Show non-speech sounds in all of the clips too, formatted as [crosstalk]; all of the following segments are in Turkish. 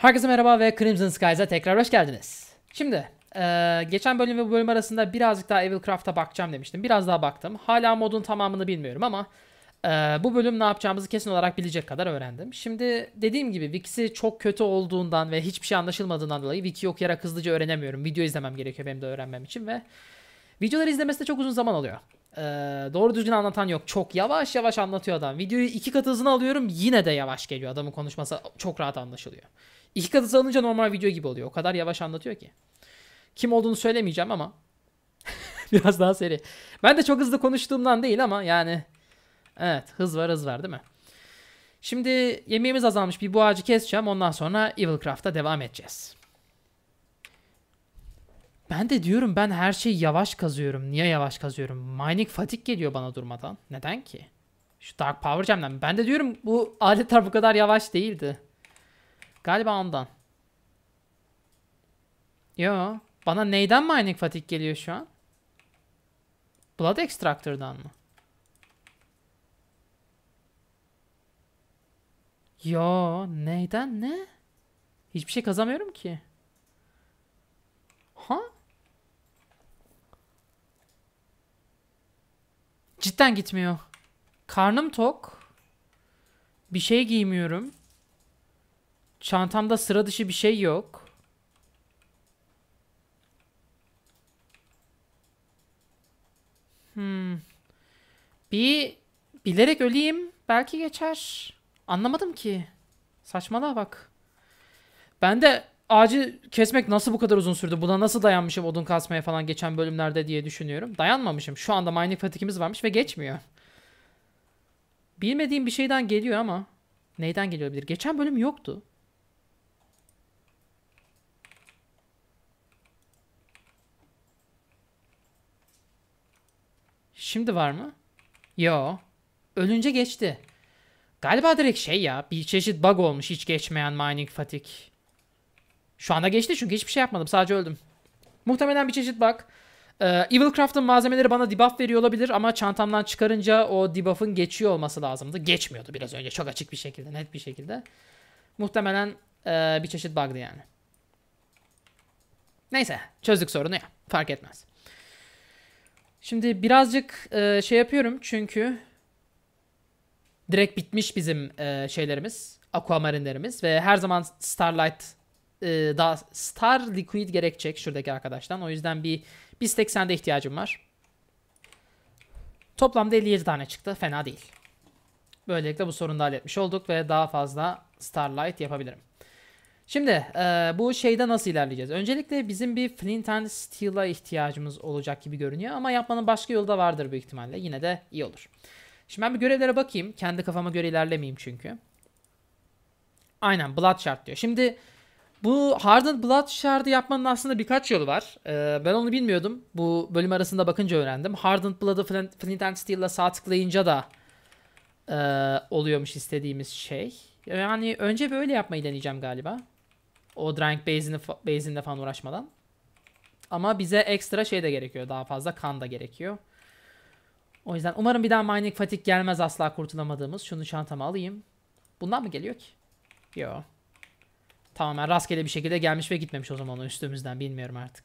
Herkese merhaba ve Crimson Skies'a tekrar hoş geldiniz. Şimdi ee, geçen bölüm ve bu bölüm arasında birazcık daha Evil Craft'a bakacağım demiştim. Biraz daha baktım. Hala modun tamamını bilmiyorum ama e, bu bölüm ne yapacağımızı kesin olarak bilecek kadar öğrendim. Şimdi dediğim gibi Wiki'si çok kötü olduğundan ve hiçbir şey anlaşılmadığından dolayı Wiki okuyarak hızlıca öğrenemiyorum. Video izlemem gerekiyor benim de öğrenmem için ve videoları izlemesi de çok uzun zaman alıyor. Ee, doğru düzgün anlatan yok. Çok yavaş yavaş anlatıyor adam. Videoyu iki kat hızına alıyorum yine de yavaş geliyor. Adamın konuşması çok rahat anlaşılıyor. İki kat hız alınca normal video gibi oluyor. O kadar yavaş anlatıyor ki. Kim olduğunu söylemeyeceğim ama [laughs] biraz daha seri. Ben de çok hızlı konuştuğumdan değil ama yani evet hız var hız var değil mi? Şimdi yemeğimiz azalmış bir bu ağacı keseceğim. Ondan sonra Evil Craft'a devam edeceğiz. Ben de diyorum ben her şeyi yavaş kazıyorum. Niye yavaş kazıyorum? Mining fatik geliyor bana durmadan. Neden ki? Şu Dark Power Gem'den. Ben de diyorum bu aletler bu kadar yavaş değildi. Galiba ondan. Yo. Bana neyden mining fatik geliyor şu an? Blood Extractor'dan mı? Yo. Neyden ne? Hiçbir şey kazamıyorum ki. Ha? Cidden gitmiyor. Karnım tok. Bir şey giymiyorum. Çantamda sıra dışı bir şey yok. Hmm. Bir bilerek öleyim. Belki geçer. Anlamadım ki. Saçmalığa bak. Ben de ağacı kesmek nasıl bu kadar uzun sürdü? Buna nasıl dayanmışım odun kasmaya falan geçen bölümlerde diye düşünüyorum. Dayanmamışım. Şu anda mining fatikimiz varmış ve geçmiyor. Bilmediğim bir şeyden geliyor ama. Neyden geliyor bilir? Geçen bölüm yoktu. Şimdi var mı? Yo. Ölünce geçti. Galiba direkt şey ya. Bir çeşit bug olmuş hiç geçmeyen mining fatik. Şu anda geçti çünkü hiçbir şey yapmadım. Sadece öldüm. Muhtemelen bir çeşit bug. Ee, Evil Craft'ın malzemeleri bana debuff veriyor olabilir ama çantamdan çıkarınca o debuff'ın geçiyor olması lazımdı. Geçmiyordu biraz önce çok açık bir şekilde, net bir şekilde. Muhtemelen e, bir çeşit bug'dı yani. Neyse çözdük sorunu ya fark etmez. Şimdi birazcık e, şey yapıyorum çünkü direkt bitmiş bizim e, şeylerimiz, aquamarinlerimiz ve her zaman Starlight e, daha Star Liquid gerekecek şuradaki arkadaştan. O yüzden bir biz stack sende ihtiyacım var. Toplamda 57 tane çıktı. Fena değil. Böylelikle bu sorunu da halletmiş olduk ve daha fazla Starlight yapabilirim. Şimdi e, bu şeyde nasıl ilerleyeceğiz? Öncelikle bizim bir Flint and Steel'a ihtiyacımız olacak gibi görünüyor ama yapmanın başka yolu da vardır büyük ihtimalle. Yine de iyi olur. Şimdi ben bir görevlere bakayım. Kendi kafama göre ilerlemeyeyim çünkü. Aynen Bloodshard diyor. Şimdi bu Hardened Bloodshard'ı yapmanın aslında birkaç yolu var. Ee, ben onu bilmiyordum. Bu bölüm arasında bakınca öğrendim. Hardened Blood'ı Flint, Flint and Steel'la sağ tıklayınca da e, oluyormuş istediğimiz şey. Yani önce böyle yapmayı deneyeceğim galiba. O Drank base'inde base'inde falan uğraşmadan. Ama bize ekstra şey de gerekiyor. Daha fazla kan da gerekiyor. O yüzden umarım bir daha mining fatik gelmez asla kurtulamadığımız. Şunu çantama alayım. Bundan mı geliyor ki? Yo. Tamamen rastgele bir şekilde gelmiş ve gitmemiş o zaman o üstümüzden bilmiyorum artık.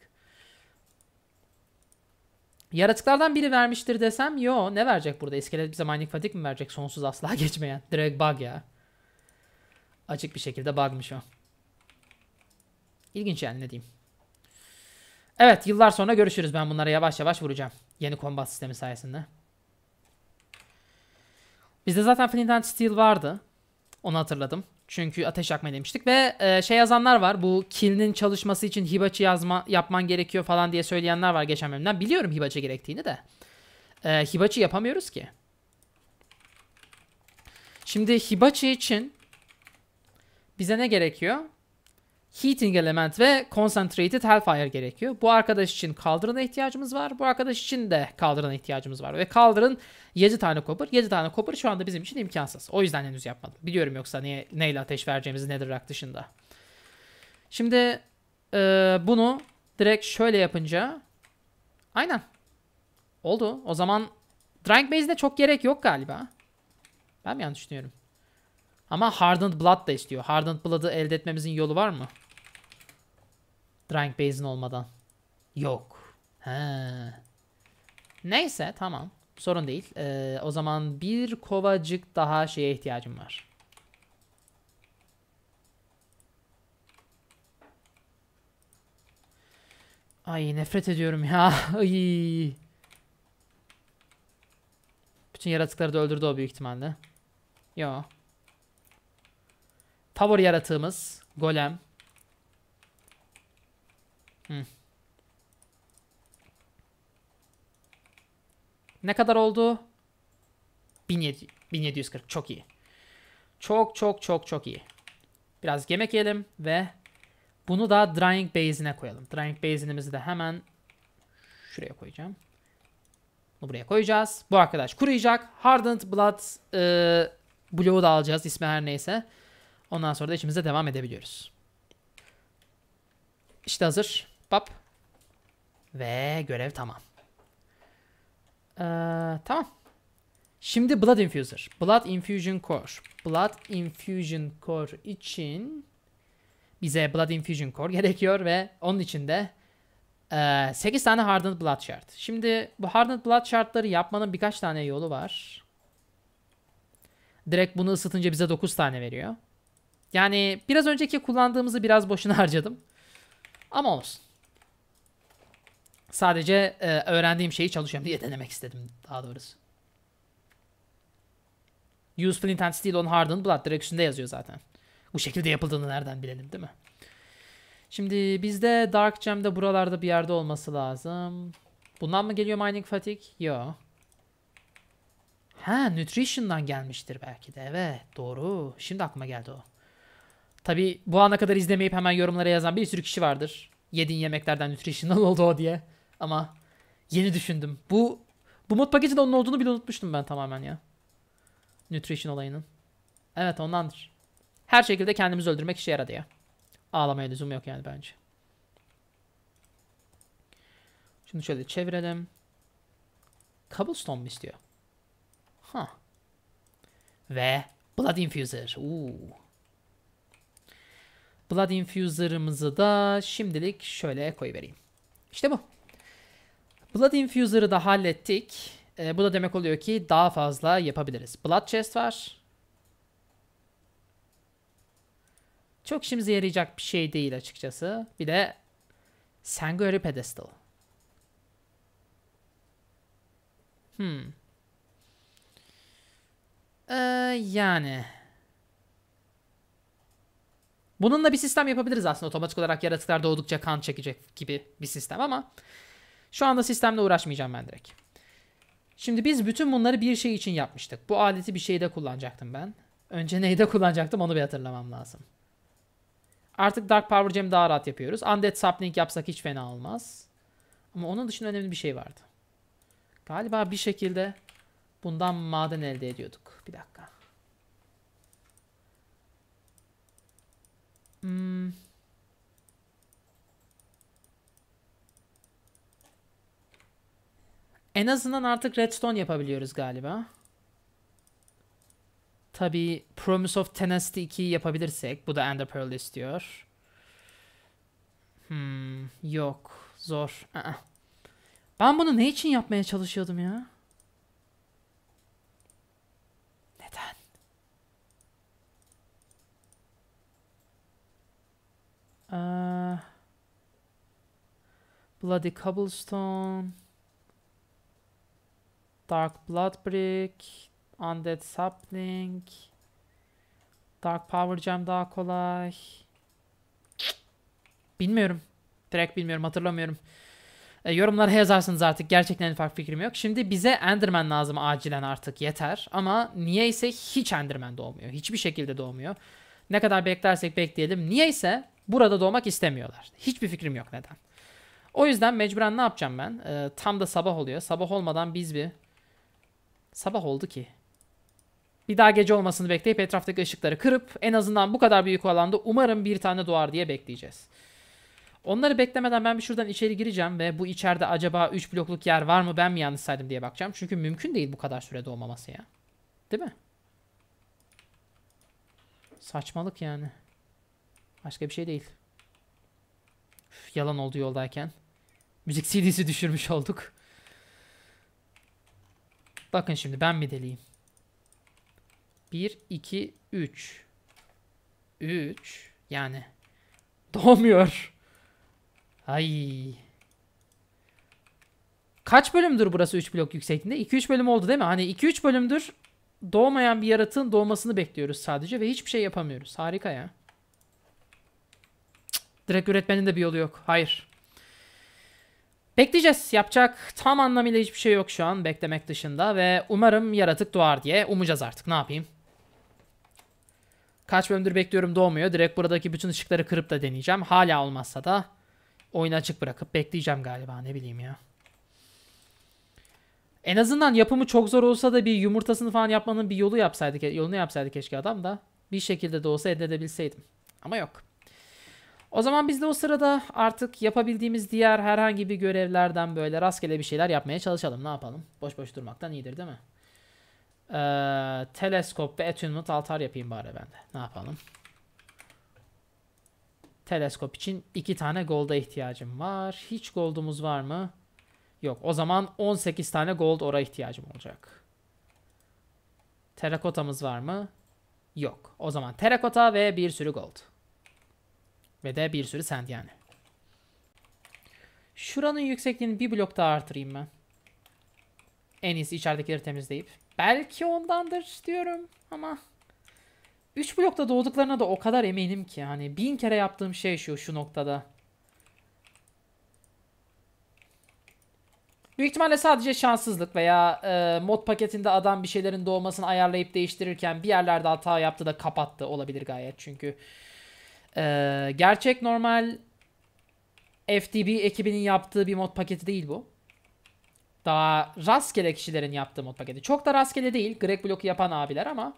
Yaratıklardan biri vermiştir desem yo ne verecek burada? İskelet bize mining fatik mi verecek? Sonsuz asla [laughs] geçmeyen. Direkt bug ya. Açık bir şekilde bugmış o. İlginç yani ne diyeyim. Evet yıllar sonra görüşürüz. Ben bunlara yavaş yavaş vuracağım. Yeni kombat sistemi sayesinde. Bizde zaten Flint and Steel vardı. Onu hatırladım. Çünkü ateş yakma demiştik ve e, şey yazanlar var. Bu kilinin çalışması için hibacı yazma yapman gerekiyor falan diye söyleyenler var geçen bölümden. Biliyorum hibacı gerektiğini de. E, hibachi yapamıyoruz ki. Şimdi hibacı için bize ne gerekiyor? Heating element ve Concentrated Hellfire gerekiyor. Bu arkadaş için kaldırına ihtiyacımız var. Bu arkadaş için de kaldırına ihtiyacımız var. Ve kaldırın 7 tane Copper. 7 tane Copper şu anda bizim için imkansız. O yüzden henüz yapmadım. Biliyorum yoksa niye neyle ateş vereceğimizi Netherrack dışında. Şimdi e, bunu direkt şöyle yapınca aynen oldu. O zaman Drank Base'de çok gerek yok galiba. Ben mi yanlış düşünüyorum? Ama Hardened Blood da istiyor. Hardened Blood'ı elde etmemizin yolu var mı? Drank Basin olmadan. Yok. He. Neyse tamam. Sorun değil. Ee, o zaman bir kovacık daha şeye ihtiyacım var. Ay nefret ediyorum ya. [laughs] Ay. Bütün yaratıkları da öldürdü o büyük ihtimalle. Yo. Favori yaratığımız. Golem. Ne kadar oldu? 17, 1740. Çok iyi. Çok çok çok çok iyi. Biraz yemek yiyelim ve bunu da drying base'ine koyalım. Drying base'imizi de hemen şuraya koyacağım. Bunu buraya koyacağız. Bu arkadaş kuruyacak. Hardened Blood e, bloğu da alacağız. İsmi her neyse. Ondan sonra da içimize devam edebiliyoruz. İşte hazır. Bap. Ve görev tamam. Ee, tamam. Şimdi Blood Infuser. Blood Infusion Core. Blood Infusion Core için bize Blood Infusion Core [laughs] gerekiyor ve onun için de e, 8 tane Hardened Blood Shard. Şimdi bu Hardened Blood Shard'ları yapmanın birkaç tane yolu var. Direkt bunu ısıtınca bize 9 tane veriyor. Yani biraz önceki kullandığımızı biraz boşuna [laughs] harcadım. Ama olsun. Sadece e, öğrendiğim şeyi çalışıyorum diye denemek istedim daha doğrusu. Use flint and steel on hardened blood direkt üstünde yazıyor zaten. Bu şekilde yapıldığını nereden bilelim değil mi? Şimdi bizde Dark Gem'de buralarda bir yerde olması lazım. Bundan mı geliyor Mining Fatigue? Yo. Ha Nutrition'dan gelmiştir belki de. Evet doğru. Şimdi aklıma geldi o. Tabi bu ana kadar izlemeyip hemen yorumlara yazan bir sürü kişi vardır. Yediğin yemeklerden Nutrition'dan [laughs] oldu o diye. Ama yeni düşündüm. Bu bu mod paketi de onun olduğunu bile unutmuştum ben tamamen ya. Nutrition olayının. Evet ondandır. Her şekilde kendimizi öldürmek işe yaradı ya. Ağlamaya lüzum yok yani bence. Şunu şöyle çevirelim. Cobblestone mu istiyor? Ha. Huh. Ve Blood Infuser. Uuu. Blood Infuser'ımızı da şimdilik şöyle vereyim İşte bu. Blood Infuser'ı da hallettik. E, bu da demek oluyor ki daha fazla yapabiliriz. Blood Chest var. Çok işimize yarayacak bir şey değil açıkçası. Bir de Sanguary Pedestal. Hmm. Ee, yani. Bununla bir sistem yapabiliriz aslında otomatik olarak yaratıklar doğdukça kan çekecek gibi bir sistem ama şu anda sistemle uğraşmayacağım ben direkt. Şimdi biz bütün bunları bir şey için yapmıştık. Bu aleti bir şeyde kullanacaktım ben. Önce neyde kullanacaktım onu bir hatırlamam lazım. Artık Dark Power Gem'i daha rahat yapıyoruz. Undead Sapling yapsak hiç fena olmaz. Ama onun dışında önemli bir şey vardı. Galiba bir şekilde bundan maden elde ediyorduk. Bir dakika. Hmm. En azından artık redstone yapabiliyoruz galiba. Tabi Promise of Tenacity 2'yi yapabilirsek. Bu da Ender Pearl istiyor. Hmm, yok. Zor. Aa. Ben bunu ne için yapmaya çalışıyordum ya? Neden? Aa, Bloody Cobblestone. Dark Blood Brick, Undead Sapling, Dark Power Gem daha kolay. Bilmiyorum. Direkt bilmiyorum, hatırlamıyorum. E, yorumlara yazarsınız artık. Gerçekten en farklı fikrim yok. Şimdi bize Enderman lazım acilen artık yeter. Ama niye ise hiç Enderman doğmuyor. Hiçbir şekilde doğmuyor. Ne kadar beklersek bekleyelim. niye ise burada doğmak istemiyorlar. Hiçbir fikrim yok neden. O yüzden mecburen ne yapacağım ben? E, tam da sabah oluyor. Sabah olmadan biz bir Sabah oldu ki. Bir daha gece olmasını bekleyip etraftaki ışıkları kırıp en azından bu kadar büyük alanda umarım bir tane doğar diye bekleyeceğiz. Onları beklemeden ben bir şuradan içeri gireceğim ve bu içeride acaba 3 blokluk yer var mı ben mi yanlış saydım diye bakacağım. Çünkü mümkün değil bu kadar sürede olmaması ya. Değil mi? Saçmalık yani. Başka bir şey değil. Üf, yalan oldu yoldayken. Müzik CD'si düşürmüş olduk. Bakın şimdi ben mi deleyeyim. 1, 2, 3. 3. Yani doğmuyor. Ay. Kaç bölümdür burası 3 blok yüksekliğinde? 2-3 bölüm oldu değil mi? Hani 2-3 bölümdür doğmayan bir yaratığın doğmasını bekliyoruz sadece ve hiçbir şey yapamıyoruz. Harika ya. Direkt üretmenin de bir yolu yok. Hayır. Bekleyeceğiz. Yapacak tam anlamıyla hiçbir şey yok şu an beklemek dışında ve umarım yaratık doğar diye umacağız artık. Ne yapayım? Kaç bölümdür bekliyorum doğmuyor. Direkt buradaki bütün ışıkları kırıp da deneyeceğim. Hala olmazsa da oyunu açık bırakıp bekleyeceğim galiba ne bileyim ya. En azından yapımı çok zor olsa da bir yumurtasını falan yapmanın bir yolu yapsaydık, yolunu yapsaydık keşke adam da. Bir şekilde de olsa elde edebilseydim. Ama yok. O zaman biz de o sırada artık yapabildiğimiz diğer herhangi bir görevlerden böyle rastgele bir şeyler yapmaya çalışalım. Ne yapalım? Boş boş durmaktan iyidir değil mi? Ee, teleskop ve attunement altar yapayım bari ben de. Ne yapalım? Teleskop için iki tane golda ihtiyacım var. Hiç goldumuz var mı? Yok. O zaman 18 tane gold ora ihtiyacım olacak. Terakotamız var mı? Yok. O zaman terakota ve bir sürü gold. Ve de bir sürü sand yani. Şuranın yüksekliğini bir blok daha artırayım ben. En iyisi içeridekileri temizleyip. Belki ondandır diyorum ama... 3 blokta doğduklarına da o kadar eminim ki. Hani bin kere yaptığım şey şu, şu noktada. Büyük ihtimalle sadece şanssızlık veya e, mod paketinde adam bir şeylerin doğmasını ayarlayıp değiştirirken bir yerlerde hata yaptı da kapattı olabilir gayet. Çünkü ee, gerçek normal FTB ekibinin yaptığı bir mod paketi değil bu. Daha rastgele kişilerin yaptığı mod paketi. Çok da rastgele değil. Greg Block'u yapan abiler ama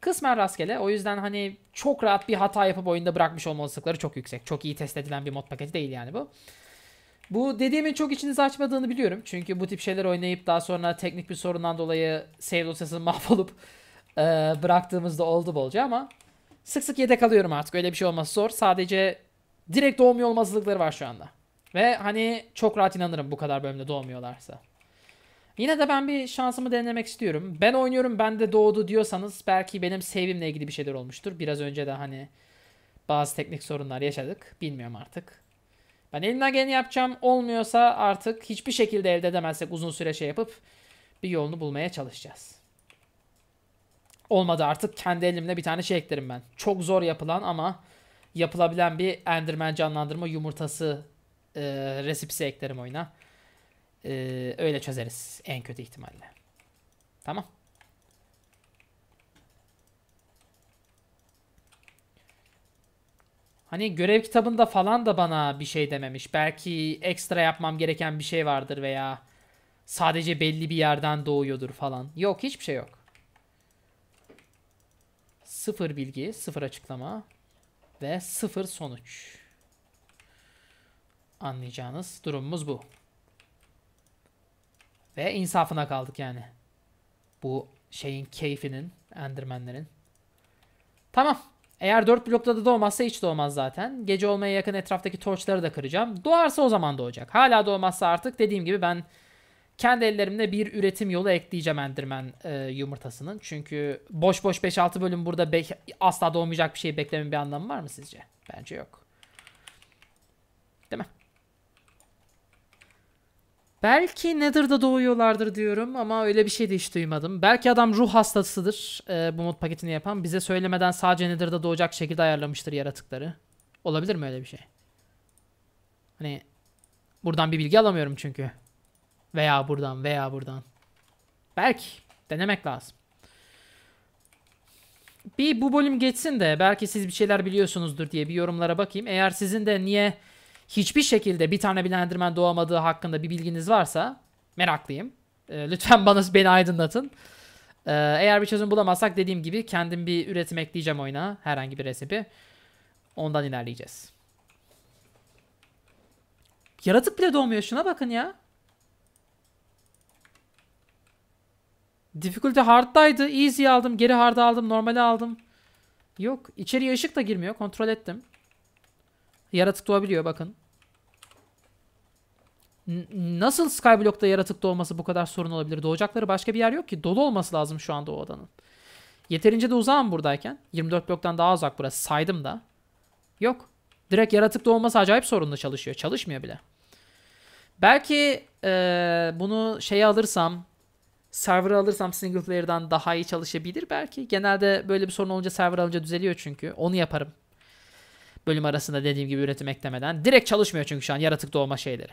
kısmen rastgele. O yüzden hani çok rahat bir hata yapıp oyunda bırakmış olma olasılıkları çok yüksek. Çok iyi test edilen bir mod paketi değil yani bu. Bu dediğimin çok içinizi açmadığını biliyorum. Çünkü bu tip şeyler oynayıp daha sonra teknik bir sorundan dolayı save dosyasını [laughs] mahvolup e, bıraktığımızda oldu bolca ama Sık sık yedek alıyorum artık. Öyle bir şey olması zor. Sadece direkt doğmuyor olmazlıkları var şu anda. Ve hani çok rahat inanırım bu kadar bölümde doğmuyorlarsa. Yine de ben bir şansımı denemek istiyorum. Ben oynuyorum ben de doğdu diyorsanız belki benim save'imle ilgili bir şeyler olmuştur. Biraz önce de hani bazı teknik sorunlar yaşadık. Bilmiyorum artık. Ben elimden geleni yapacağım. Olmuyorsa artık hiçbir şekilde elde edemezsek uzun süre şey yapıp bir yolunu bulmaya çalışacağız. Olmadı artık kendi elimle bir tane şey eklerim ben. Çok zor yapılan ama yapılabilen bir Enderman canlandırma yumurtası e, resipsi eklerim oyuna. E, öyle çözeriz en kötü ihtimalle. Tamam. Hani görev kitabında falan da bana bir şey dememiş. Belki ekstra yapmam gereken bir şey vardır veya sadece belli bir yerden doğuyordur falan. Yok hiçbir şey yok. Sıfır bilgi, sıfır açıklama ve sıfır sonuç. Anlayacağınız durumumuz bu. Ve insafına kaldık yani. Bu şeyin keyfinin, Enderman'lerin. Tamam. Eğer 4 blokta da doğmazsa hiç doğmaz zaten. Gece olmaya yakın etraftaki torçları da kıracağım. Doğarsa o zaman doğacak. Hala doğmazsa artık dediğim gibi ben kendi ellerimle bir üretim yolu ekleyeceğim Enderman e, yumurtasının. Çünkü boş boş 5-6 bölüm burada be- asla doğmayacak bir şey beklemenin bir anlamı var mı sizce? Bence yok. Değil mi? Belki Nether'da doğuyorlardır diyorum ama öyle bir şey de hiç duymadım. Belki adam ruh hastasıdır e, bu mod paketini yapan. Bize söylemeden sadece Nether'da doğacak şekilde ayarlamıştır yaratıkları. Olabilir mi öyle bir şey? Hani buradan bir bilgi alamıyorum çünkü. Veya buradan veya buradan. Belki denemek lazım. Bir bu bölüm geçsin de belki siz bir şeyler biliyorsunuzdur diye bir yorumlara bakayım. Eğer sizin de niye hiçbir şekilde bir tane bilendirmen doğamadığı hakkında bir bilginiz varsa meraklıyım. E, lütfen bana [laughs] beni aydınlatın. E, eğer bir çözüm bulamazsak dediğim gibi kendim bir üretim ekleyeceğim oyuna herhangi bir resipi. Ondan ilerleyeceğiz. Yaratık bile doğmuyor şuna bakın ya. Difficulty hard'daydı. Easy aldım. Geri hard'a aldım. Normale aldım. Yok. içeri ışık da girmiyor. Kontrol ettim. Yaratık doğabiliyor bakın. N nasıl Skyblock'ta yaratık doğması bu kadar sorun olabilir? Doğacakları başka bir yer yok ki. Dolu olması lazım şu anda o odanın. Yeterince de uzağım buradayken. 24 bloktan daha uzak burası. Saydım da. Yok. Direkt yaratık doğması acayip sorunlu çalışıyor. Çalışmıyor bile. Belki ee, bunu şeye alırsam server alırsam single player'dan daha iyi çalışabilir belki. Genelde böyle bir sorun olunca server alınca düzeliyor çünkü. Onu yaparım. Bölüm arasında dediğim gibi üretim eklemeden. Direkt çalışmıyor çünkü şu an yaratık doğma şeyleri.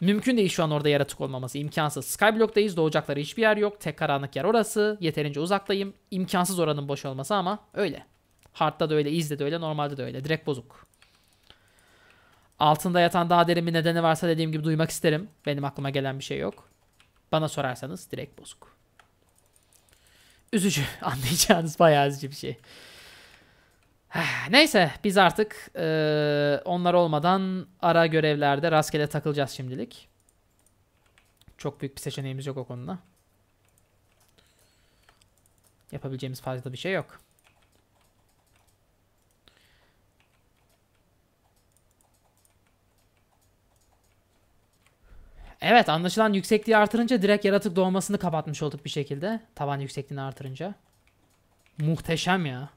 Mümkün değil şu an orada yaratık olmaması. imkansız. Skyblock'tayız. Doğacakları hiçbir yer yok. Tek karanlık yer orası. Yeterince uzaktayım. İmkansız oranın boş olması ama öyle. Hard'da da öyle, izde de öyle, normalde de öyle. Direkt bozuk. Altında yatan daha derin bir nedeni varsa dediğim gibi duymak isterim. Benim aklıma gelen bir şey yok. Bana sorarsanız direkt bozuk. Üzücü. [laughs] Anlayacağınız bayağı üzücü bir şey. [sighs] Neyse biz artık e, onlar olmadan ara görevlerde rastgele takılacağız şimdilik. Çok büyük bir seçeneğimiz yok o konuda. Yapabileceğimiz fazla bir şey yok. Evet anlaşılan yüksekliği artırınca direkt yaratık doğmasını kapatmış olduk bir şekilde. Tavan yüksekliğini artırınca. Muhteşem ya.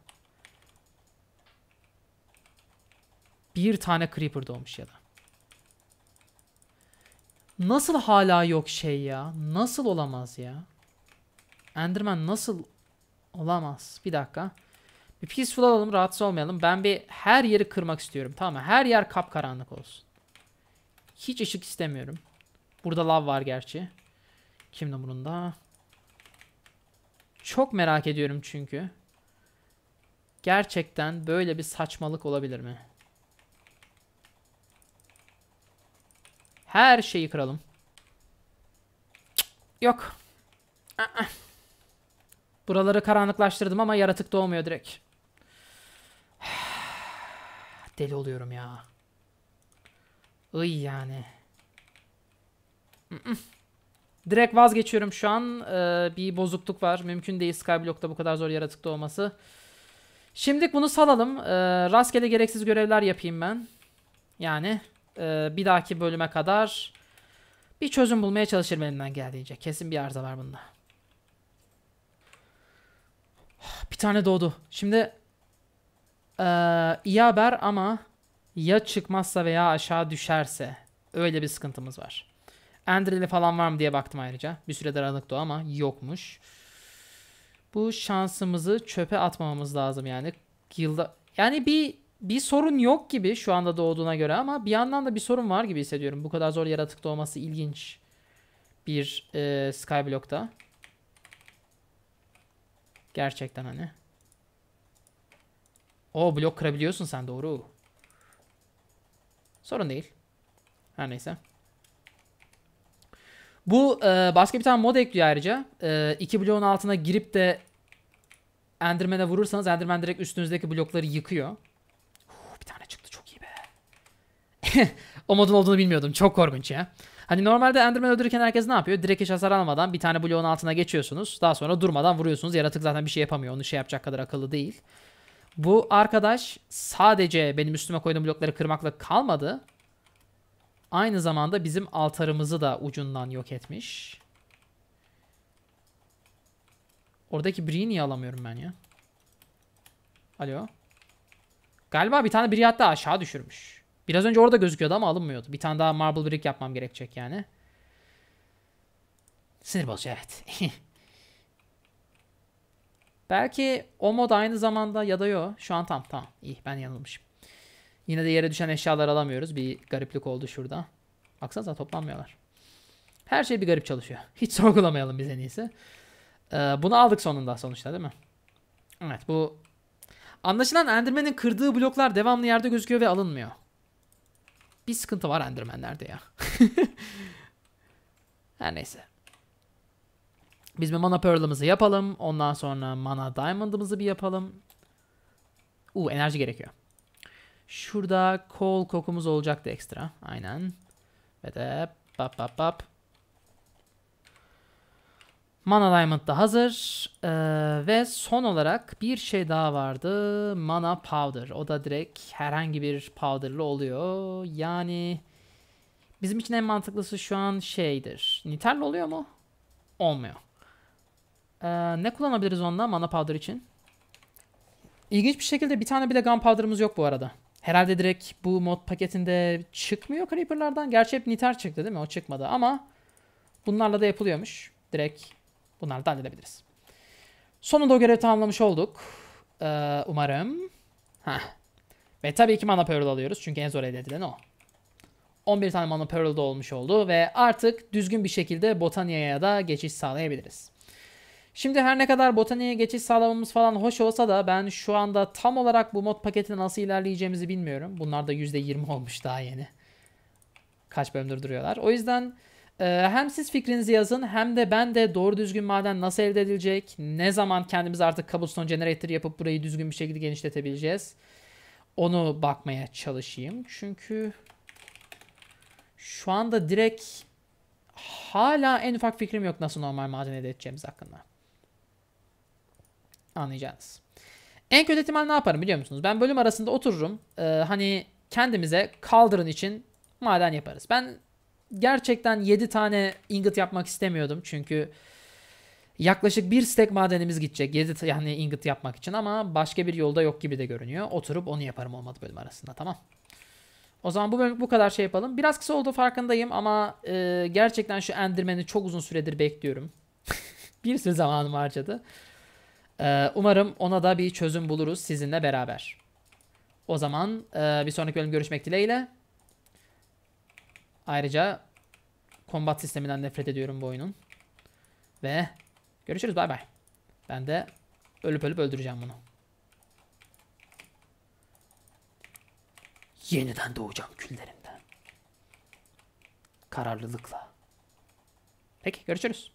Bir tane creeper doğmuş ya da. Nasıl hala yok şey ya? Nasıl olamaz ya? Enderman nasıl olamaz? Bir dakika. Bir peaceful alalım rahatsız olmayalım. Ben bir her yeri kırmak istiyorum. Tamam mı? Her yer kapkaranlık olsun. Hiç ışık istemiyorum. Burada lav var gerçi. Kim umurunda? Çok merak ediyorum çünkü. Gerçekten böyle bir saçmalık olabilir mi? Her şeyi kıralım. Cık, yok. Ah, ah. Buraları karanlıklaştırdım ama yaratık doğmuyor direkt. [sighs] Deli oluyorum ya. Iy yani. [laughs] Direkt vazgeçiyorum şu an. Ee, bir bozukluk var. Mümkün değil Skyblock'ta bu kadar zor yaratıkta olması. Şimdilik bunu salalım. Ee, rastgele gereksiz görevler yapayım ben. Yani e, bir dahaki bölüme kadar bir çözüm bulmaya çalışırım elimden geldiğince. Kesin bir arıza var bunda. [sighs] Bir tane doğdu. Şimdi e, iyi haber ama ya çıkmazsa veya aşağı düşerse öyle bir sıkıntımız var. Andrew'le falan var mı diye baktım ayrıca. Bir süredir aralıkta o ama yokmuş. Bu şansımızı çöpe atmamamız lazım yani. Yılda yani bir bir sorun yok gibi şu anda doğduğuna göre ama bir yandan da bir sorun var gibi hissediyorum. Bu kadar zor yaratık doğması ilginç bir e, Skyblock'ta. Gerçekten hani. O blok kırabiliyorsun sen doğru. Sorun değil. Her neyse. Bu e, başka bir tane mod ekliyor ayrıca. E, iki bloğun altına girip de Enderman'e vurursanız Enderman direkt üstünüzdeki blokları yıkıyor. Uf, bir tane çıktı çok iyi be. [laughs] o modun olduğunu bilmiyordum. Çok korkunç ya. Hani normalde Enderman öldürürken herkes ne yapıyor? Direkt hiç hasar almadan bir tane bloğun altına geçiyorsunuz. Daha sonra durmadan vuruyorsunuz. Yaratık zaten bir şey yapamıyor. Onu şey yapacak kadar akıllı değil. Bu arkadaş sadece benim üstüme koyduğum blokları kırmakla kalmadı. Aynı zamanda bizim altarımızı da ucundan yok etmiş. Oradaki Bree'yi niye alamıyorum ben ya? Alo. Galiba bir tane biri hatta aşağı düşürmüş. Biraz önce orada gözüküyordu ama alınmıyordu. Bir tane daha Marble Brick yapmam gerekecek yani. Sinir bozucu evet. [laughs] Belki o mod aynı zamanda ya da yo. Şu an tam tamam. İyi ben yanılmışım. Yine de yere düşen eşyalar alamıyoruz. Bir gariplik oldu şurada. Baksanıza toplanmıyorlar. Her şey bir garip çalışıyor. [laughs] Hiç sorgulamayalım biz en iyisi. Ee, bunu aldık sonunda sonuçta değil mi? Evet bu... Anlaşılan Enderman'in kırdığı bloklar devamlı yerde gözüküyor ve alınmıyor. Bir sıkıntı var Enderman'lerde ya. [laughs] Her neyse. Biz bir mana pearl'ımızı yapalım. Ondan sonra mana diamond'ımızı bir yapalım. Uuu enerji gerekiyor. Şurada kol kokumuz olacaktı ekstra. Aynen. Ve de pap pap pap. Mana Diamond da hazır. Ee, ve son olarak bir şey daha vardı. Mana Powder. O da direkt herhangi bir powderlı oluyor. Yani bizim için en mantıklısı şu an şeydir. Niterli oluyor mu? Olmuyor. Ee, ne kullanabiliriz onda Mana Powder için? İlginç bir şekilde bir tane bile Gunpowder'ımız yok bu arada. Herhalde direkt bu mod paketinde çıkmıyor Creeper'lardan. Gerçi hep Niter çıktı değil mi? O çıkmadı ama bunlarla da yapılıyormuş. Direkt bunlarla da halledebiliriz. Sonunda o görevi tamamlamış olduk. Ee, umarım. Heh. Ve tabii ki Mana Pearl alıyoruz. Çünkü en zor elde edilen o. 11 tane Mana pearl da olmuş oldu ve artık düzgün bir şekilde botaniyaya da geçiş sağlayabiliriz. Şimdi her ne kadar botaniğe geçiş sağlamamız falan hoş olsa da ben şu anda tam olarak bu mod paketine nasıl ilerleyeceğimizi bilmiyorum. Bunlar da %20 olmuş daha yeni. Kaç bölümdür duruyorlar. O yüzden e, hem siz fikrinizi yazın hem de ben de doğru düzgün maden nasıl elde edilecek, ne zaman kendimiz artık cobblestone generator yapıp burayı düzgün bir şekilde genişletebileceğiz. Onu bakmaya çalışayım. Çünkü şu anda direkt hala en ufak fikrim yok nasıl normal maden elde edeceğimiz hakkında. Anlayacağınız. En kötü ihtimal ne yaparım biliyor musunuz? Ben bölüm arasında otururum. Ee, hani kendimize kaldırın için maden yaparız. Ben gerçekten 7 tane ingot yapmak istemiyordum. Çünkü yaklaşık bir stack madenimiz gidecek. 7 yani ingot yapmak için ama başka bir yolda yok gibi de görünüyor. Oturup onu yaparım olmadı bölüm arasında tamam. O zaman bu bölüm bu kadar şey yapalım. Biraz kısa oldu farkındayım ama e, gerçekten şu Enderman'i çok uzun süredir bekliyorum. [laughs] bir sürü zamanımı harcadı. Ee, umarım ona da bir çözüm buluruz sizinle beraber. O zaman e, bir sonraki bölüm görüşmek dileğiyle. Ayrıca kombat sisteminden nefret ediyorum bu oyunun. Ve görüşürüz bay bay. Ben de ölüp ölüp öldüreceğim bunu. Yeniden doğacağım küllerimden. Kararlılıkla. Peki görüşürüz.